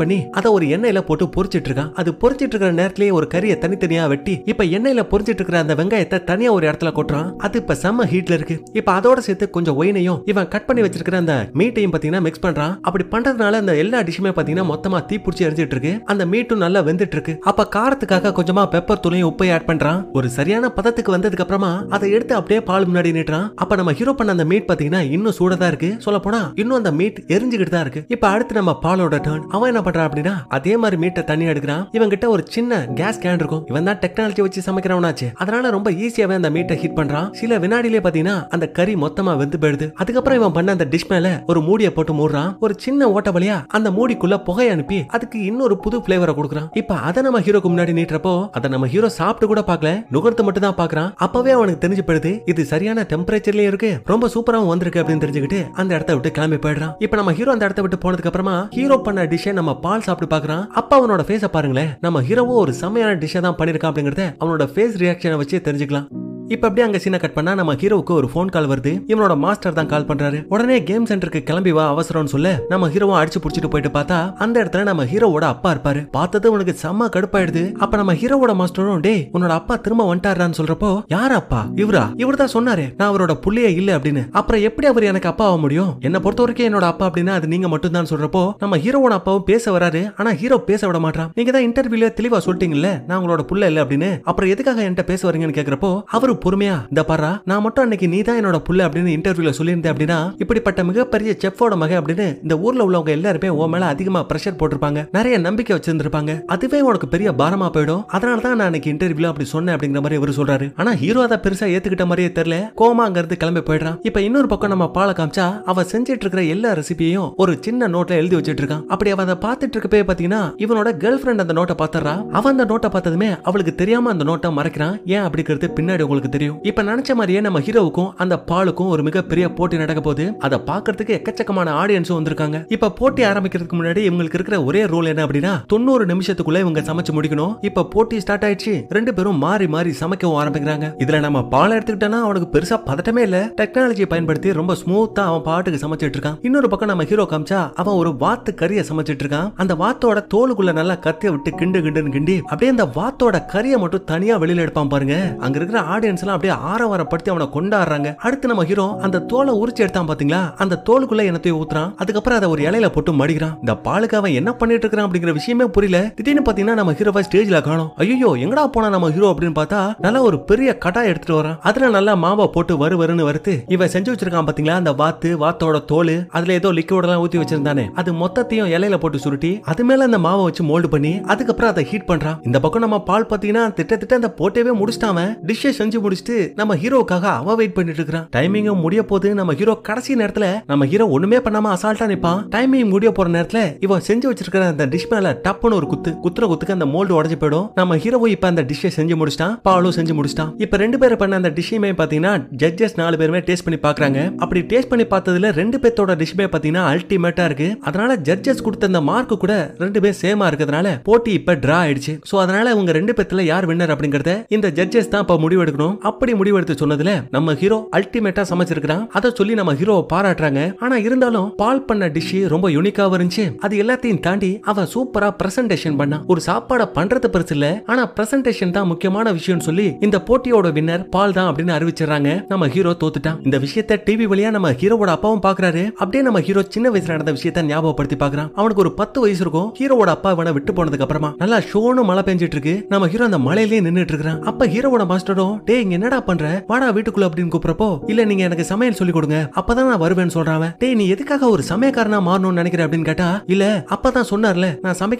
பண்ணி அதை ஒரு எண்ணெயில போட்டு பொறிச்சிட்டு இருக்கான் அது பொறிச்சிட்டு இருக்கிற நேரத்திலேயே ஒரு கறியை தனித்தனியா வெட்டி இப்ப எண்ணெயில பொறிச்சிட்டு இருக்கிற அந்த வெங்காயத்தை தனியா ஒரு இடத்துல கொட்டுறான் அது இப்ப செம்ம ஹீட்ல இருக்கு இப்ப அதோட சேர்த்து கொஞ்சம் ஒயினையும் இவன் கட் பண்ணி வச்சிருக்கிற அந்த மீட்டையும் பாத்தீங்கன்னா மிக்ஸ் பண்றான் அப்படி பண்றதுனால அந்த எல்லா டிஷ்ஷுமே பாத்தீங்கன்னா மொத்தமா தீ பிடிச்சி எரிஞ்சிட்டு இருக்கு அந்த மீட்டும் நல்லா வெந்துட்டு இருக்கு அப்ப காரத்துக்காக கொஞ்சமா பெப்பர் துளையும் உப்பையும் ஆட் பண்றான் ஒரு சரியான பதத்துக்கு வந்ததுக்கு அப்புறமா அதை எடுத்து அப்படியே பால் முன்னாடி நீட்டுறான் அப்ப நம்ம ஹீரோ பண்ண அந்த மீட் பாத்தீங்கன்னா இன்னும் சூடதா இருக்கு சொல்ல போனா இன்னும் அந்த மீட் எரிஞ்சுகிட்டு தான் இருக்கு இப்ப அடுத்து நம்ம பாலோட டர்ன் அவன் என்ன பண்றான் அப்படின்னா அதே மாதிரி மீட்டை தண்ணி எடுக்கிறான் இவன் கிட்ட ஒரு சின்ன கேஸ் கேன் இருக்கும் இவன் தான் டெக்னாலஜி வச்சு சமைக்கிறவனாச்சு அதனால ரொம்ப ஈஸியாவே அந்த மீட்டை ஹிட் பண்றான் சில வினாடிலே பாத்தீங்கன்னா அந்த கறி மொத்தமா வெந்து போயிடுது அதுக்கப்புறம் இவன் பண்ண அந்த டிஷ் மேல ஒரு மூடியை போட்டு மூடுறான் ஒரு சின்ன ஓட்ட வழியா அந்த மூடிக்குள்ள புகை அனுப்பி அதுக்கு இன்னொரு புது பிளேவரை கொடுக்குறான் இப்ப அதை நம்ம ஹீரோக்கு முன்னாடி நீட்டுறப்போ அதை நம்ம ஹீரோ சாப்பிட்டு கூட பாக்கல நுகர்த்து மட்டும் தான் பாக்குறான் அப்பவே அவனுக்கு தெரிஞ்சு போயிடுது இது சரியான டெம்பரேச்சர்லயும் இருக்கு ரொம்ப சூப்பராவும் வந்திருக்கு அப்படின்னு தெரிஞ்சுக்கிட்டு அந்த இடத்த விட்டு கிளம்பி போயிடுறான் இப்ப நம்ம ஹீரோ அந்த இடத்த விட்டு போனதுக்கு அப்புறமா ஹீரோ பண்ண டிஷ்ஷை நம்ம பால் சாப்பிட்டு பாக்குறான் அப்ப அவனோட ஃபேஸ பாருங்களேன் நம்ம ஹீரோவும் ஒரு சமையான டிஷ்ஷை தான் பண்ணிருக்கான் அப்படிங்கறத அவனோட ஃபேஸ் ரியாக்ஷனை வச்சு தெரிஞ்சுக்கலாம் இப்ப அப்படியே அங்க சீனை கட் பண்ணா நம்ம ஹீரோவுக்கு ஒரு ஃபோன் கால் வருது இவனோட மாஸ்டர் தான் கால் பண்றாரு உடனே கேம் சென்டருக்கு கிளம்பி வா அவசரம்னு சொல்ல நம்ம ஹீரோ அடிச்சு புடிச்சிட்டு போயிட்டு பார்த்தா அந்த இடத்துல நம்ம ஹீரோவோட அப்பா இருப்பாரு பார்த்தது உனக்கு செம்ம கடுப்பாயிடுது அப்ப நம்ம ஹீரோவோட மாஸ்டரும் டே உன்னோட அப்பா திரும்ப வந்துட்டாரான்னு சொல்றப்போ யார் அப்பா இவரா இவர் தான் சொன்னாரு நான் அவரோட புள்ளையே இல்ல அப்படின்னு அப்புறம் எப்படி அவர் எனக்கு அப்பா ஆக முடியும் என்ன பொறுத்த வரைக்கும் என்னோட அப்பா அப்படின்னா அது நீங்க மட்டும் தான் சொல்றப்போ நம்ம ஹீரோவோட அப்பாவும் பேச வராரு ஆனா ஹீரோ பேச விட மாட்டான் நீங்க தான் இன்டர்வியூல தெளிவா சொல்லிட்டீங்கல்ல நான் உங்களோட புள்ள இல்ல அப்படின்னு அப்புறம் எதுக்காக என்கிட்ட பேச வரீங்கன்னு கேக்குறப்போ அவரு பொறுமையா இந்த பாரா நான் மட்டும் அன்னைக்கு நீ தான் என்னோட புள்ள அப்படின்னு இன்டர்வியூல சொல்லியிருந்தேன் அப்படின்னா இப்படிப்பட்ட மிகப்பெரிய செஃபோட மகை அப்படின்னு இந்த ஊர்ல உள்ளவங்க எல்லாருமே உன் மேல அதிகமா பிரஷர் போட்டிருப்பாங்க நிறைய நம்பிக்கை வச்சிருந்திருப்பாங்க அதுவே உனக்கு பெரிய பாரமா போயிடும் அதனால தான் நான் அன்னைக்கு இன்டர்வியூல அப்படி சொன்னேன் அப்படிங்கிற மாதிரி இவர் சொல்றாரு ஆனா ஹீரோ அதை பெருசா ஏத்துக்கிட்ட மாதிரியே தெரியல கோமாங்கிறது கிளம்பி போயிடுறான் இப்ப இன்னொரு பக்கம் நம்ம பாலை காமிச்சா அவ செஞ்சிட்டு இருக்கிற எல்லா ரெசிபியையும் ஒரு சின்ன நோட்ல எழுதி வச்சிட்டு இருக்கான் அப்படி அவ அதை பார்த்துட்டு இருக்கப்பே பாத்தீங்கன்னா இவனோட கேர்ள் ஃபிரெண்ட் அந்த நோட்டை பாத்துறா அவன் அந்த நோட்டை பார்த்ததுமே அவளுக்கு தெரியாம அந்த நோட்டை மறைக்கிறான் ஏன் அப்படிங்கிறது பின்னாடி உங்களுக்கு உங்களுக்கு தெரியும் இப்ப நினைச்ச மாதிரியே நம்ம ஹீரோவுக்கும் அந்த பாலுக்கும் ஒரு மிகப்பெரிய போட்டி நடக்க போது அதை பாக்குறதுக்கு எக்கச்சக்கமான ஆடியன்ஸும் வந்திருக்காங்க இப்ப போட்டி ஆரம்பிக்கிறதுக்கு முன்னாடி இவங்களுக்கு இருக்கிற ஒரே ரோல் என்ன அப்படின்னா தொண்ணூறு நிமிஷத்துக்குள்ள இவங்க சமைச்சு முடிக்கணும் இப்ப போட்டி ஸ்டார்ட் ஆயிடுச்சு ரெண்டு பேரும் மாறி மாறி சமைக்கவும் ஆரம்பிக்கிறாங்க இதுல நம்ம பால் எடுத்துக்கிட்டோன்னா அவனுக்கு பெருசா பதட்டமே இல்ல டெக்னாலஜி பயன்படுத்தி ரொம்ப ஸ்மூத்தா அவன் பாட்டுக்கு சமைச்சிட்டு இருக்கான் இன்னொரு பக்கம் நம்ம ஹீரோ காமிச்சா அவன் ஒரு வாத்து கறியை சமைச்சிட்டு இருக்கான் அந்த வாத்தோட தோலுக்குள்ள நல்லா கத்திய விட்டு கிண்டு கிண்டு கிண்டி அப்படியே அந்த வாத்தோட கறியை மட்டும் தனியா வெளியில எடுப்பான் பாருங்க அங்க இருக்கிற ஆடியன்ஸ் அப்படியே ஆரவாரப்படுத்தி அவனை கொண்டாடுறாங்க அடுத்து நம்ம ஹீரோ அந்த தோலை உரிச்சு எடுத்தான் பாத்தீங்களா அந்த தோலுக்குள்ள என்னத்தையோ ஊத்துறான் அதுக்கப்புறம் அதை ஒரு இலையில போட்டு மடிக்கிறான் இந்த பாலுக்கு அவன் என்ன பண்ணிட்டு இருக்கிறான் அப்படிங்கிற விஷயமே புரியல திடீர்னு பாத்தீங்கன்னா நம்ம ஹீரோவை ஸ்டேஜ்ல காணும் ஐயோ எங்கடா போனா நம்ம ஹீரோ அப்படின்னு பார்த்தா நல்லா ஒரு பெரிய எடுத்துட்டு வரான் அதுல நல்லா மாவை போட்டு வரு வருன்னு இவன் செஞ்சு வச்சிருக்கான் பாத்தீங்களா அந்த வாத்து வாத்தோட தோல் அதுல ஏதோ லிக்விட் எல்லாம் ஊத்தி வச்சிருந்தானே அது மொத்தத்தையும் இலையில போட்டு சுருட்டி அது மேல அந்த மாவை வச்சு மோல்டு பண்ணி அதுக்கப்புறம் அதை ஹீட் பண்றான் இந்த பக்கம் நம்ம பால் பாத்தீங்கன்னா திட்ட அந்த போட்டவே முடிச்சிட்டாம டிஷ்ஷை செஞ்சு முடிச்சுட்டு நம்ம ஹீரோக்காக அவ வெயிட் பண்ணிட்டு இருக்கான் டைமிங்கும் முடிய போது நம்ம ஹீரோ கடைசி நேரத்துல நம்ம ஹீரோ ஒண்ணுமே பண்ணாம அசால்ட்டா நிப்பான் டைமிங் முடிய போற நேரத்துல இவன் செஞ்சு வச்சிருக்கிற அந்த டிஷ் மேல டப்புன்னு ஒரு குத்து குத்துற குத்துக்கு அந்த மோல்டு உடஞ்சு போயிடும் நம்ம ஹீரோவும் இப்ப அந்த டிஷ்ஷை செஞ்சு முடிச்சிட்டான் பாலும் செஞ்சு முடிச்சிட்டான் இப்ப ரெண்டு பேரும் பண்ண அந்த டிஷ்ஷுமே பாத்தீங்கன்னா ஜட்ஜஸ் நாலு பேருமே டேஸ்ட் பண்ணி பாக்குறாங்க அப்படி டேஸ்ட் பண்ணி பார்த்ததுல ரெண்டு பேர்த்தோட டிஷ்ஷுமே பாத்தீங்கன்னா அல்டிமேட்டா இருக்கு அதனால ஜட்ஜஸ் கொடுத்த அந்த மார்க் கூட ரெண்டு பேர் சேமா இருக்கிறதுனால போட்டி இப்ப டிரா ஆயிடுச்சு சோ அதனால இவங்க ரெண்டு பேர்த்துல யார் வின்னர் அப்படிங்கறத இந்த ஜட்ஜஸ் தான் இப்ப முடிவெடுக்கணும் அப்படி அப்படி முடிவெடுத்து சொன்னதுல நம்ம ஹீரோ அல்டிமேட்டா சமைச்சிருக்கிறான் அதை சொல்லி நம்ம ஹீரோ பாராட்டுறாங்க ஆனா இருந்தாலும் பால் பண்ண டிஷ் ரொம்ப யூனிக்காவும் இருந்துச்சு அது எல்லாத்தையும் தாண்டி அவன் சூப்பரா பிரசன்டேஷன் பண்ணா ஒரு சாப்பாடை பண்றது பெருசு இல்ல ஆனா பிரசன்டேஷன் தான் முக்கியமான விஷயம் சொல்லி இந்த போட்டியோட வின்னர் பால் தான் அப்படின்னு அறிவிச்சிடறாங்க நம்ம ஹீரோ தோத்துட்டான் இந்த விஷயத்த டிவி வழியா நம்ம ஹீரோவோட அப்பாவும் பாக்குறாரு அப்படியே நம்ம ஹீரோ சின்ன வயசுல நடந்த விஷயத்த ஞாபகப்படுத்தி பாக்குறான் அவனுக்கு ஒரு பத்து வயசு இருக்கும் ஹீரோவோட அப்பா இவனை விட்டு போனதுக்கு அப்புறமா நல்லா ஷோனு மழை பெஞ்சிட்டு இருக்கு நம்ம ஹீரோ அந்த மலையிலேயே நின்றுட்டு இருக்கிறான் அப்ப ஹீரோவோட மாஸ்டரும் டே டேய் இங்க என்னடா பண்ற வாடா வீட்டுக்குள்ள அப்படின்னு கூப்பிடுறப்போ இல்ல நீங்க எனக்கு சமையல் சொல்லி கொடுங்க அப்பதான் நான் வருவேன்னு டேய் நீ எதுக்காக ஒரு சமயக்காரனா மாறணும்னு நினைக்கிற அப்படின்னு கேட்டா இல்ல அப்பதான் சொன்னார்ல நான்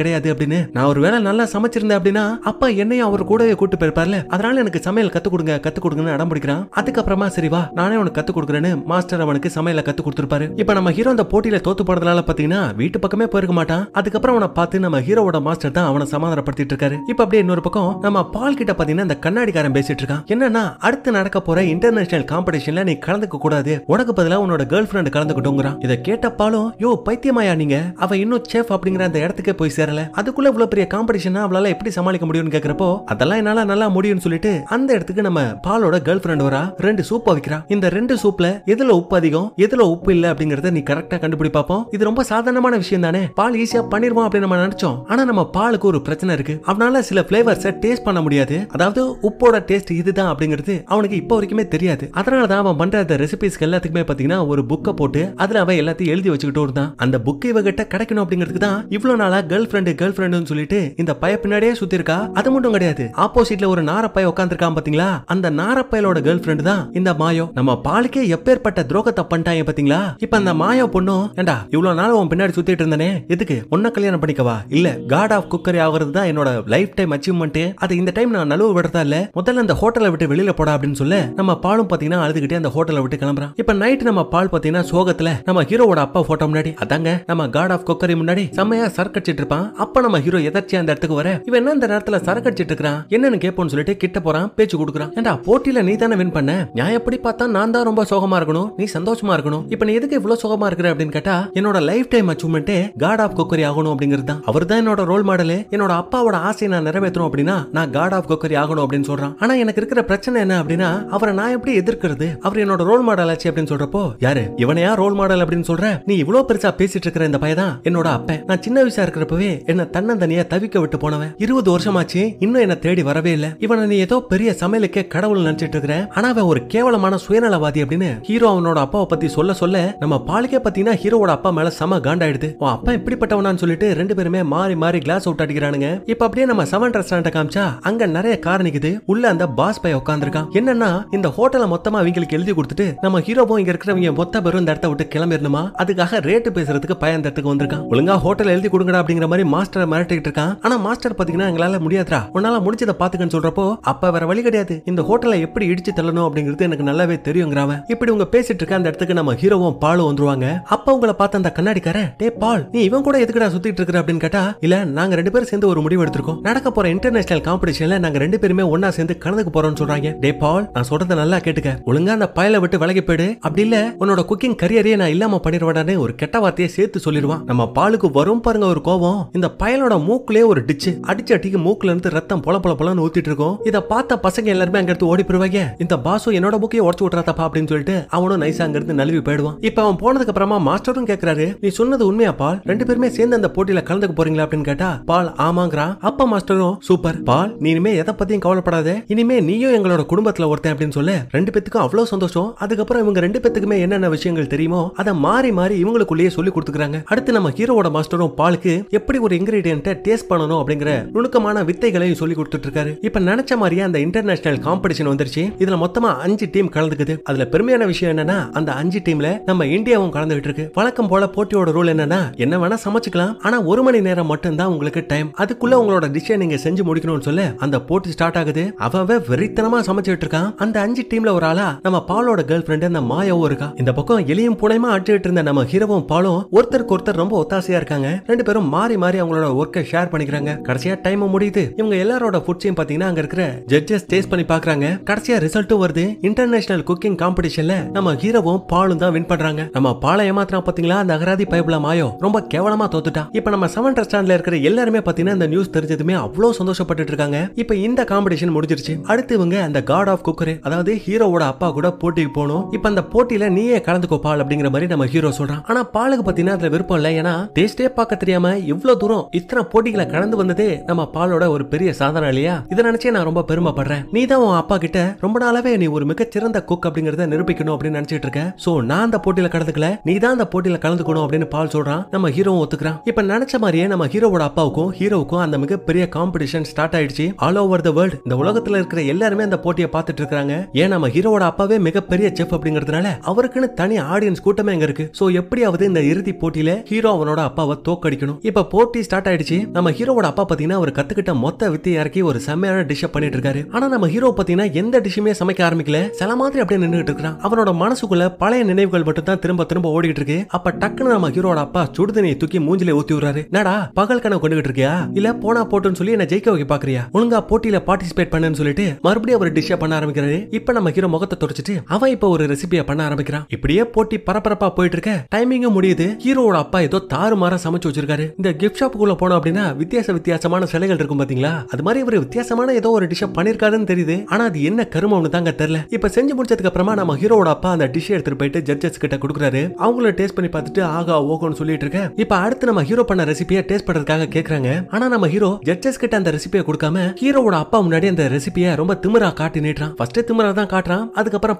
கிடையாது அப்படின்னு நான் ஒரு வேளை நல்லா சமைச்சிருந்தேன் அப்படின்னா அப்பா என்னையும் அவர் கூடவே கூட்டு அதனால எனக்கு சமையல் கத்து கொடுங்க கத்து கொடுங்கன்னு பிடிக்கிறான் அதுக்கப்புறமா சரி வா நானே உனக்கு கத்து கொடுக்குறேன்னு மாஸ்டர் அவனுக்கு சமையல கத்து கொடுத்துருப்பாரு இப்ப நம்ம ஹீரோ அந்த போட்டியில தோத்து போனதுனால பாத்தீங்கன்னா வீட்டு பக்கமே போயிருக்க மாட்டான் அதுக்கப்புறம் அவனை பார்த்து நம்ம மாஸ்டர் தான் அவனை சமாதானப்படுத்திட்டு இருக்காரு இப்ப அப்படியே இன்னொரு பக்கம் நம்ம பால் கிட்ட பாத்தீங்கன்னா அந்த கண்ணாடிக்கார காரணம் பேசிட்டு இருக்கான் என்னன்னா அடுத்து நடக்க போற இன்டர்நேஷனல் காம்படிஷன்ல நீ கலந்துக்க கூடாது உனக்கு பதிலாக உன்னோட கேர்ள் ஃபிரெண்ட் கலந்துக்கிட்டோங்கிறான் இதை கேட்டப்பாலும் யோ பைத்தியமாயா நீங்க அவ இன்னும் சேஃப் அப்படிங்கிற அந்த இடத்துக்கே போய் சேரல அதுக்குள்ள இவ்வளவு பெரிய காம்படிஷனா அவளால எப்படி சமாளிக்க முடியும்னு கேக்குறப்போ அதெல்லாம் என்னால நல்லா முடியும்னு சொல்லிட்டு அந்த இடத்துக்கு நம்ம பாலோட கேர்ள் ஃபிரெண்ட் வரா ரெண்டு சூப் வைக்கிறா இந்த ரெண்டு சூப்ல எதுல உப்பு அதிகம் எதுல உப்பு இல்ல அப்படிங்கறத நீ கரெக்டா கண்டுபிடி பாப்போம் இது ரொம்ப சாதாரணமான விஷயம் தானே பால் ஈஸியா பண்ணிருவோம் அப்படின்னு நம்ம நினைச்சோம் ஆனா நம்ம பாலுக்கு ஒரு பிரச்சனை இருக்கு அவனால சில பிளேவர்ஸ டேஸ்ட் பண்ண முடியாது அதாவது உப்போட சோடா டேஸ்ட் இதுதான் அப்படிங்கிறது அவனுக்கு இப்போ வரைக்குமே தெரியாது அதனால தான் அவன் பண்ற அந்த ரெசிபிஸ் எல்லாத்துக்குமே பாத்தீங்கன்னா ஒரு புக்கை போட்டு அதுல அவன் எல்லாத்தையும் எழுதி வச்சுக்கிட்டு இருந்தான் அந்த புக் இவகிட்ட கிடைக்கணும் அப்படிங்கிறதுக்கு தான் இவ்வளவு நாளா கேர்ள் ஃப்ரெண்டு கேர்ள் ஃப்ரெண்டுன்னு சொல்லிட்டு இந்த பைய பின்னாடியே சுத்தி இருக்கா அது மட்டும் கிடையாது ஆப்போசிட்ல ஒரு நாரப்பாய் உட்காந்துருக்கான் பாத்தீங்களா அந்த நாரப்பாயோட கேர்ள் ஃப்ரெண்டு தான் இந்த மாயோ நம்ம பாலுக்கே எப்பேற்பட்ட துரோகத்தை பண்ணிட்டாங்க பாத்தீங்களா இப்ப அந்த மாயோ பொண்ணும் ஏண்டா இவ்வளவு நாள் உன் பின்னாடி சுத்திட்டு இருந்தனே எதுக்கு உன்ன கல்யாணம் பண்ணிக்கவா இல்ல காட் ஆஃப் குக்கரி ஆகுறது தான் என்னோட லைஃப் டைம் அச்சீவ்மெண்ட் அதை இந்த டைம் நான் நழுவு விடுறதா இல்ல முதல்ல அந்த ஹோட்டலை விட்டு வெளியில போடா அப்படின்னு சொல்ல நம்ம பாலும் பாத்தீங்கன்னா அழுதுகிட்டே அந்த ஹோட்டலை விட்டு கிளம்புறான் இப்ப நைட் நம்ம பால் பாத்தீங்கன்னா சோகத்துல நம்ம ஹீரோவோட அப்பா போட்டோ முன்னாடி அதாங்க நம்ம காட் ஆஃப் கொக்கரி முன்னாடி செம்மையா சரக்கடிச்சிட்டு இருப்பான் அப்ப நம்ம ஹீரோ எதர்ச்சியா அந்த இடத்துக்கு வர இவன் என்ன அந்த நேரத்துல சரக்கடிச்சிட்டு இருக்கான் என்னன்னு கேப்போம்னு சொல்லிட்டு கிட்ட போறான் பேச்சு கொடுக்குறான் ஏண்டா போட்டியில நீ தானே வின் பண்ண நான் எப்படி பார்த்தா நான் தான் ரொம்ப சோகமா இருக்கணும் நீ சந்தோஷமா இருக்கணும் இப்ப நீ எதுக்கு இவ்வளவு சோகமா இருக்கிற அப்படின்னு கேட்டா என்னோட லைஃப் டைம் அச்சீவ்மெண்ட்டே காட் ஆஃப் கொக்கரி ஆகணும் அப்படிங்கிறது தான் அவர் தான் என்னோட ரோல் மாடலு என்னோட அப்பாவோட ஆசையை நான் நிறைவேற்றணும் அப்படின்னா நான் காட் ஆஃப் கொக்கரி ஆகணும் அப்படின்னு சொல்றான் ஆனா எனக்கு இருக்கிற பிரச்சனை என்ன அப்படின்னா அவரை நான் எப்படி எதிர்க்கிறது அவர் என்னோட ரோல் மாடல் ஆச்சு அப்படின்னு சொல்றப்போ யாரு இவனையா ரோல் மாடல் அப்படின்னு சொல்ற நீ இவ்வளவு பெருசா பேசிட்டு இருக்கிற இந்த பையதான் என்னோட அப்ப நான் சின்ன வயசா இருக்கிறப்பவே என்ன தன்னந்தனியா தவிக்க விட்டு போனவன் இருபது வருஷமாச்சு இன்னும் என்ன தேடி வரவே இல்ல இவனை நீ ஏதோ பெரிய சமையலுக்கே கடவுள் நினைச்சிட்டு இருக்கிற ஆனா அவன் ஒரு கேவலமான சுயநலவாதி அப்படின்னு ஹீரோ அவனோட அப்பாவை பத்தி சொல்ல சொல்ல நம்ம பாலுக்கே பாத்தீங்கன்னா ஹீரோட அப்பா மேல சம காண்டாயிடுது உன் அப்பா இப்படிப்பட்டவனான்னு சொல்லிட்டு ரெண்டு பேருமே மாறி மாறி கிளாஸ் அவுட் அடிக்கிறானுங்க இப்ப அப்படியே நம்ம செவன் ரெஸ்டாரண்ட் காமிச்சா அங்க நிறைய கார் நிக்குது உள்ள அந்த பாஸ் பை உட்காந்துருக்கான் என்னன்னா இந்த ஹோட்டலை மொத்தமா அவங்களுக்கு எழுதி கொடுத்துட்டு நம்ம ஹீரோவும் இங்க இருக்கிறவங்க மொத்த பேரும் இந்த இடத்த விட்டு கிளம்பிடணுமா அதுக்காக ரேட்டு பேசுறதுக்கு பயந்த இடத்துக்கு வந்திருக்கான் ஒழுங்கா ஹோட்டல் எழுதி கொடுங்கடா அப்படிங்கிற மாதிரி மாஸ்டர் மிரட்டிட்டு இருக்கான் ஆனா மாஸ்டர் பாத்தீங்கன்னா எங்களால முடியாதுரா உன்னால முடிச்சதை பாத்துக்கன்னு சொல்றப்போ அப்ப வேற வழி கிடையாது இந்த ஹோட்டலை எப்படி இடிச்சு தள்ளணும் அப்படிங்கிறது எனக்கு நல்லாவே தெரியுங்கிறாவன் இப்படி உங்க பேசிட்டு இருக்க அந்த இடத்துக்கு நம்ம ஹீரோவும் பாலும் வந்துருவாங்க அப்ப உங்களை பார்த்த அந்த கண்ணாடிக்காரன் டே பால் நீ இவன் கூட எதுக்குடா சுத்திட்டு இருக்க அப்படின்னு கேட்டா இல்ல நாங்க ரெண்டு பேரும் சேர்ந்து ஒரு முடிவு எடுத்திருக்கோம் நடக்க போற இன்டர்நேஷனல் காம்படிஷன்ல நாங்க ரெண்டு பேருமே ஒன்னா சேர்ந்து கணக்கு போறோம்னு சொல்றாங்க டே பால் நான் சொல்றத நல்லா கேட்டுக்க ஒழுங்கா அந்த பயல விட்டு விலகி போயிடு அப்படி இல்ல உன்னோட குக்கிங் கரியரையே நான் இல்லாம பண்ணிடுவேடான்னு ஒரு கெட்ட வார்த்தையை சேர்த்து சொல்லிடுவான் நம்ம பாலுக்கு வரும் பாருங்க ஒரு கோபம் இந்த பயலோட மூக்குலயே ஒரு டிச்சு அடிச்சு அடிக்கு மூக்குல இருந்து ரத்தம் பொல பொல பொலன்னு ஊத்திட்டு இருக்கும் இதை பார்த்த பசங்க எல்லாருமே அங்க எடுத்து ஓடி போயிருவாங்க இந்த பாசு என்னோட மூக்கையை உடச்சு விட்டுறா தப்பா அப்படின்னு சொல்லிட்டு அவனும் நைசா அங்க இருந்து நழுவி போயிடுவான் இப்ப அவன் போனதுக்கு அப்புறமா மாஸ்டரும் கேக்குறாரு நீ சொன்னது உண்மையா பால் ரெண்டு பேருமே சேர்ந்து அந்த போட்டியில கலந்துக்க போறீங்களா அப்படின்னு கேட்டா பால் ஆமாங்கிறான் அப்ப மாஸ்டரும் சூப்பர் பால் நீ இனிமே எதை பத்தியும் கவலைப்படாத இனிமே நீயும் எங்களோட குடும்பத்துல ஒருத்தன் அப்படின்னு சொல்லு ரெண்டு பேத்துக்கும் அவ்வளவு சந்தோஷம் அதுக்கப்புறம் இவங்க ரெண்டு பேத்துக்குமே என்னென்ன விஷயங்கள் தெரியுமோ அதை மாறி மாறி இவங்களுக்குள்ளேயே சொல்லி கொடுத்துக்கிறாங்க அடுத்து நம்ம ஹீரோட மாஸ்டரும் பாலுக்கு எப்படி ஒரு இன்கிரீடியன்ட்டை டேஸ்ட் பண்ணணும் அப்படிங்கிற நுணுக்கமான வித்தைகளையும் சொல்லி கொடுத்துட்டு இருக்காரு இப்ப நினைச்ச மாதிரியே அந்த இன்டர்நேஷனல் காம்படிஷன் வந்துருச்சு இதுல மொத்தமா அஞ்சு டீம் கலந்துக்குது அதுல பெருமையான விஷயம் என்னன்னா அந்த அஞ்சு டீம்ல நம்ம இந்தியாவும் கலந்துகிட்டு இருக்கு வழக்கம் போல போட்டியோட ரூல் என்னன்னா என்ன வேணா சமைச்சுக்கலாம் ஆனா ஒரு மணி நேரம் மட்டும் தான் உங்களுக்கு டைம் அதுக்குள்ள உங்களோட டிஷ்ஷை நீங்க செஞ்சு முடிக்கணும்னு சொல்ல அந்த போட்டி ஸ்டார்ட் ஆகுது அவன் வெறித்தனமா சமைச்சிட்டு இருக்கான் அந்த அஞ்சு டீம்ல ஒரு ஆளா நம்ம பாலோட கேர்ள் ஃபிரெண்ட் அந்த மாயாவும் இருக்கா இந்த பக்கம் எளியும் புனையமா அடிச்சுட்டு இருந்த நம்ம ஹீரோவும் பாலும் ஒருத்தருக்கு ஒருத்தர் ரொம்ப ஒத்தாசையா இருக்காங்க ரெண்டு பேரும் மாறி மாறி அவங்களோட ஒர்க்கை ஷேர் பண்ணிக்கிறாங்க கடைசியா டைம் முடியுது இவங்க எல்லாரோட ஃபுட்ஸையும் பாத்தீங்கன்னா அங்க இருக்கிற ஜட்ஜஸ் டேஸ்ட் பண்ணி பாக்குறாங்க கடைசியா ரிசல்ட்டும் வருது இன்டர்நேஷனல் குக்கிங் காம்படிஷன்ல நம்ம ஹீரோவும் பாலும் தான் வின் பண்றாங்க நம்ம பாலை ஏமாத்தினா பாத்தீங்களா அந்த அகராதி பைப்ல மாயோ ரொம்ப கேவலமா தோத்துட்டா இப்ப நம்ம செவன் ரெஸ்டாரண்ட்ல இருக்கிற எல்லாருமே பாத்தீங்கன்னா இந்த நியூஸ் தெரிஞ்சதுமே அவ்வளவு சந்தோஷப்பட்டு இருக்காங்க இப்ப இந்த காம்படிஷன் முடிஞ்சு முடிஞ்சிருச்சு அடுத்து இவங்க அந்த காட் ஆஃப் குக்கரே அதாவது ஹீரோவோட அப்பா கூட போட்டிக்கு போனோம் இப்ப அந்த போட்டியில நீயே கலந்துக்கோ பால் அப்படிங்கிற மாதிரி நம்ம ஹீரோ சொல்றான் ஆனா பாலுக்கு பாத்தீங்கன்னா அதுல விருப்பம் இல்ல ஏன்னா டேஸ்டே பார்க்க தெரியாம இவ்வளவு தூரம் இத்தனை போட்டிகளை கலந்து வந்ததே நம்ம பாலோட ஒரு பெரிய சாதனை இல்லையா இதை நினைச்சே நான் ரொம்ப பெருமைப்படுறேன் நீ தான் உன் அப்பா கிட்ட ரொம்ப நாளாவே நீ ஒரு மிகச்சிறந்த குக் அப்படிங்கறத நிரூபிக்கணும் அப்படின்னு நினைச்சிட்டு இருக்க சோ நான் அந்த போட்டியில கலந்துக்கல நீ தான் அந்த போட்டியில கலந்துக்கணும் அப்படின்னு பால் சொல்றான் நம்ம ஹீரோவும் ஒத்துக்கிறான் இப்ப நினைச்ச மாதிரியே நம்ம ஹீரோவோட அப்பாவுக்கும் ஹீரோவுக்கும் அந்த மிகப்பெரிய காம்படிஷன் ஸ்டார்ட் ஆயிடுச்சு ஆல் ஓவர் த வேர்ல்ட் இந்த உலகத்துல உலகத்துல இருக்கிற எல்லாருமே அந்த போட்டியை பார்த்துட்டு இருக்காங்க ஏன் நம்ம ஹீரோட அப்பாவே மிகப்பெரிய செஃப் அப்படிங்கறதுனால அவருக்குன்னு தனி ஆடியன்ஸ் கூட்டமே அங்க இருக்கு சோ எப்படியாவது இந்த இறுதி போட்டியில ஹீரோ அவனோட அப்பாவை தோக்கடிக்கணும் இப்ப போட்டி ஸ்டார்ட் ஆயிடுச்சு நம்ம ஹீரோட அப்பா பாத்தீங்கன்னா அவர் கத்துக்கிட்ட மொத்த வித்தியை இறக்கி ஒரு செம்மையான டிஷ் பண்ணிட்டு இருக்காரு ஆனா நம்ம ஹீரோ பாத்தீங்கன்னா எந்த டிஷ்ஷுமே சமைக்க ஆரம்பிக்கல சில மாதிரி அப்படியே நின்றுட்டு இருக்கான் அவனோட மனசுக்குள்ள பழைய நினைவுகள் மட்டும் தான் திரும்ப திரும்ப ஓடிட்டு இருக்கு அப்ப டக்குன்னு நம்ம ஹீரோட அப்பா சுடுதண்ணியை தூக்கி மூஞ்சில ஊத்தி விடுறாரு நடா பகல் கனவு கொண்டுகிட்டு இருக்கியா இல்ல போனா போட்டுன்னு சொல்லி என்ன ஜெயிக்க வைக்க பாக்குறியா ஒழுங்கா போட்டியில பார்ட்டிசிபேட் பண்ணுன்னு சொல்லிட்டு மறுபடியும் அவர் டிஷ்ஷை பண்ண ஆரம்பிக்கிறாரு இப்ப நம்ம ஹீரோ முகத்தை தொடச்சிட்டு அவன் இப்ப ஒரு ரெசிபியை பண்ண ஆரம்பிக்கிறான் இப்படியே போட்டி பரபரப்பா போயிட்டு இருக்க டைமிங்கும் முடியுது ஹீரோட அப்பா ஏதோ தாறு தாறுமாறா சமைச்சு வச்சிருக்காரு இந்த கிஃப்ட் ஷாப்புக்குள்ள போனோம் அப்படின்னா வித்தியாச வித்தியாசமான சிலைகள் இருக்கும் பாத்தீங்களா அது மாதிரி இவர் வித்தியாசமான ஏதோ ஒரு டிஷ்ஷை பண்ணிருக்காருன்னு தெரியுது ஆனா அது என்ன கருமம்னு தாங்க தெரியல இப்ப செஞ்சு முடிச்சதுக்கு அப்புறமா நம்ம ஹீரோட அப்பா அந்த டிஷ்ஷை எடுத்துட்டு போயிட்டு ஜட்ஜஸ் கிட்ட கொடுக்குறாரு அவங்கள டேஸ்ட் பண்ணி பார்த்துட்டு ஆகா ஓகோன்னு சொல்லிட்டு இருக்க இப்ப அடுத்து நம்ம ஹீரோ பண்ண ரெசிபியை டேஸ்ட் பண்றதுக்காக கேக்குறாங்க ஆனா நம்ம ஹீரோ ஜட்ஜஸ் கிட்ட அந்த ரெசிபியை கொடுக்காம ஹீரோவோட அப்பா முன்னாடி அந்த ரெசிபி ரெசிபியை ரொம்ப திமிரா காட்டி ஃபர்ஸ்ட் திமிரா தான் காட்டுறான் அதுக்கப்புறம்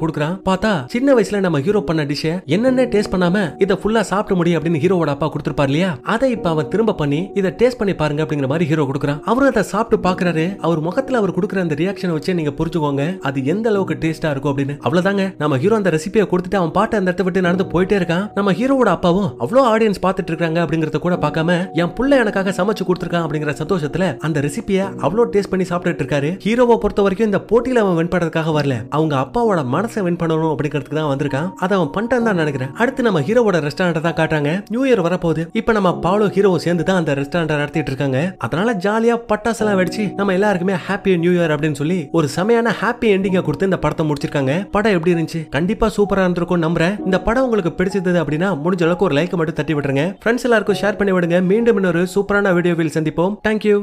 கொடுக்குறான் பார்த்தா சின்ன வயசுல நம்ம ஹீரோ பண்ண டிஷ் என்னென்ன டேஸ்ட் பண்ணாம ஃபுல்லா சாப்பிட முடியும் அப்படின்னு ஹீரோவோட அப்பா கொடுத்துருப்பார் இல்லையா அதை இப்ப அவன் திரும்ப பண்ணி டேஸ்ட் பண்ணி பாருங்க அப்படிங்கிற மாதிரி ஹீரோ கொடுக்குறான் அவரும் அதை சாப்பிட்டு பாக்குறாரு அவர் முகத்துல அவர் கொடுக்குற அந்த ரியாக்ஷனை வச்சு நீங்க புரிஞ்சுக்கோங்க அது எந்த அளவுக்கு டேஸ்டா இருக்கும் அப்படின்னு அவ்வளவுதாங்க நம்ம ஹீரோ அந்த ரெசிபியை கொடுத்துட்டு அவன் பாட்டு அந்த இடத்த விட்டு நடந்து போயிட்டே இருக்கான் நம்ம ஹீரோவோட அப்பாவும் அவ்வளவு ஆடியன்ஸ் பாத்துட்டு இருக்காங்க அப்படிங்கறத கூட பார்க்காம என் புள்ள எனக்காக சமைச்சு கொடுத்துருக்கான் அப்படிங்கிற சந்தோஷத்துல அந்த ரெசிபியை டேஸ்ட் பண்ணி சாப்பிட்டுட்டு இருக்காரு ஹீரோவை பொறுத்த வரைக்கும் இந்த போட்டியில அவன் வின் பண்றதுக்காக வரல அவங்க அப்பாவோட மனசை வின் பண்ணணும் அப்படிங்கிறதுக்கு தான் வந்திருக்கான் அதை அவன் பண்ணிட்டான் தான் நினைக்கிறேன் அடுத்து நம்ம ஹீரோவோட ரெஸ்டாரண்ட் தான் காட்டுறாங்க நியூ இயர் வரப்போகுது இப்போ நம்ம பாலோ ஹீரோவை சேர்ந்து தான் அந்த ரெஸ்டாரண்ட் நடத்திட்டு இருக்காங்க அதனால ஜாலியா பட்டாசு எல்லாம் வெடிச்சு நம்ம எல்லாருக்குமே ஹாப்பி நியூ இயர் அப்படின்னு சொல்லி ஒரு செமையான ஹாப்பி எண்டிங்கை கொடுத்து இந்த படத்தை முடிச்சிருக்காங்க படம் எப்படி இருந்துச்சு கண்டிப்பா சூப்பரா இருந்திருக்கும் நம்புறேன் இந்த படம் உங்களுக்கு பிடிச்சிருந்தது அப்படின்னா முடிஞ்ச அளவுக்கு ஒரு லைக் மட்டும் தட்டி விட்டுருங்க ஃப்ரெண்ட்ஸ் எல்லாருக்கும் ஷேர் பண்ணி விடுங்க மீண்டும் இன்னொரு சூப்பரான வீடியோவில் சந்திப்போம் தேங்க்யூ